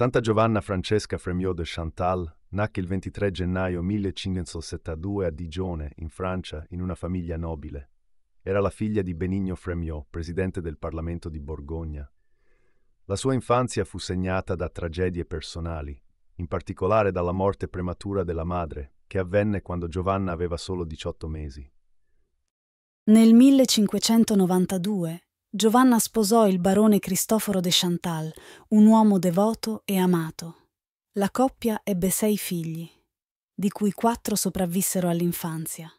Santa Giovanna Francesca Fremyot de Chantal nacque il 23 gennaio 1572 a Digione, in Francia, in una famiglia nobile. Era la figlia di Benigno Fremyot, presidente del Parlamento di Borgogna. La sua infanzia fu segnata da tragedie personali, in particolare dalla morte prematura della madre, che avvenne quando Giovanna aveva solo 18 mesi. Nel 1592 Giovanna sposò il barone Cristoforo de Chantal, un uomo devoto e amato. La coppia ebbe sei figli, di cui quattro sopravvissero all'infanzia.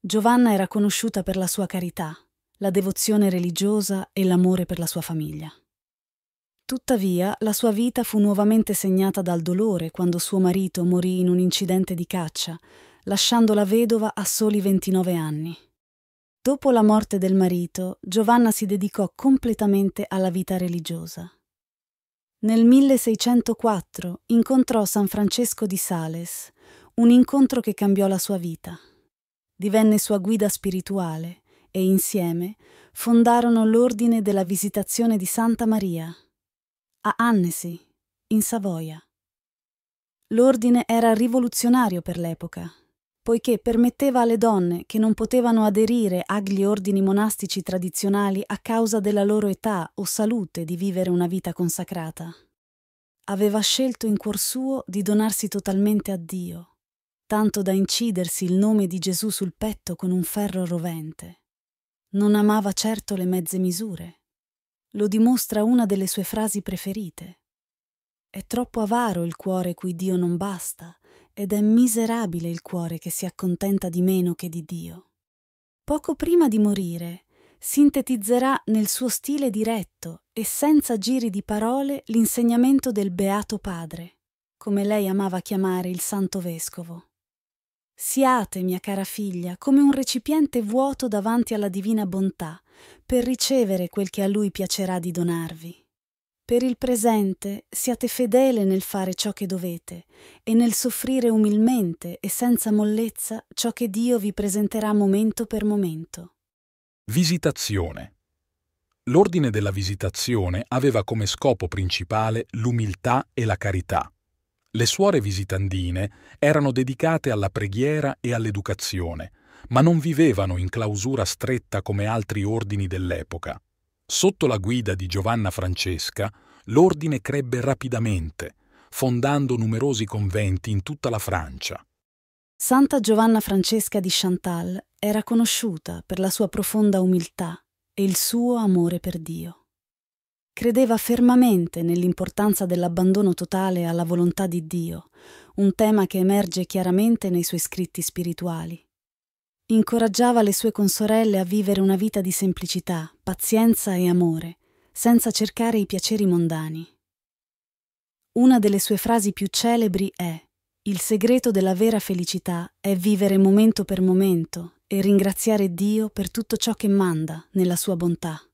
Giovanna era conosciuta per la sua carità, la devozione religiosa e l'amore per la sua famiglia. Tuttavia, la sua vita fu nuovamente segnata dal dolore quando suo marito morì in un incidente di caccia, lasciandola vedova a soli 29 anni. Dopo la morte del marito, Giovanna si dedicò completamente alla vita religiosa. Nel 1604 incontrò San Francesco di Sales, un incontro che cambiò la sua vita. Divenne sua guida spirituale e insieme fondarono l'Ordine della Visitazione di Santa Maria a Annecy, in Savoia. L'ordine era rivoluzionario per l'epoca poiché permetteva alle donne che non potevano aderire agli ordini monastici tradizionali a causa della loro età o salute di vivere una vita consacrata. Aveva scelto in cuor suo di donarsi totalmente a Dio, tanto da incidersi il nome di Gesù sul petto con un ferro rovente. Non amava certo le mezze misure. Lo dimostra una delle sue frasi preferite. È troppo avaro il cuore cui Dio non basta, ed è miserabile il cuore che si accontenta di meno che di Dio. Poco prima di morire, sintetizzerà nel suo stile diretto e senza giri di parole l'insegnamento del Beato Padre, come lei amava chiamare il Santo Vescovo. Siate, mia cara figlia, come un recipiente vuoto davanti alla divina bontà, per ricevere quel che a lui piacerà di donarvi. Per il presente siate fedele nel fare ciò che dovete e nel soffrire umilmente e senza mollezza ciò che Dio vi presenterà momento per momento. Visitazione. L'ordine della visitazione aveva come scopo principale l'umiltà e la carità. Le suore visitandine erano dedicate alla preghiera e all'educazione, ma non vivevano in clausura stretta come altri ordini dell'epoca. Sotto la guida di Giovanna Francesca, l'ordine crebbe rapidamente, fondando numerosi conventi in tutta la Francia. Santa Giovanna Francesca di Chantal era conosciuta per la sua profonda umiltà e il suo amore per Dio. Credeva fermamente nell'importanza dell'abbandono totale alla volontà di Dio, un tema che emerge chiaramente nei suoi scritti spirituali. Incoraggiava le sue consorelle a vivere una vita di semplicità, pazienza e amore, senza cercare i piaceri mondani. Una delle sue frasi più celebri è Il segreto della vera felicità è vivere momento per momento e ringraziare Dio per tutto ciò che manda nella sua bontà.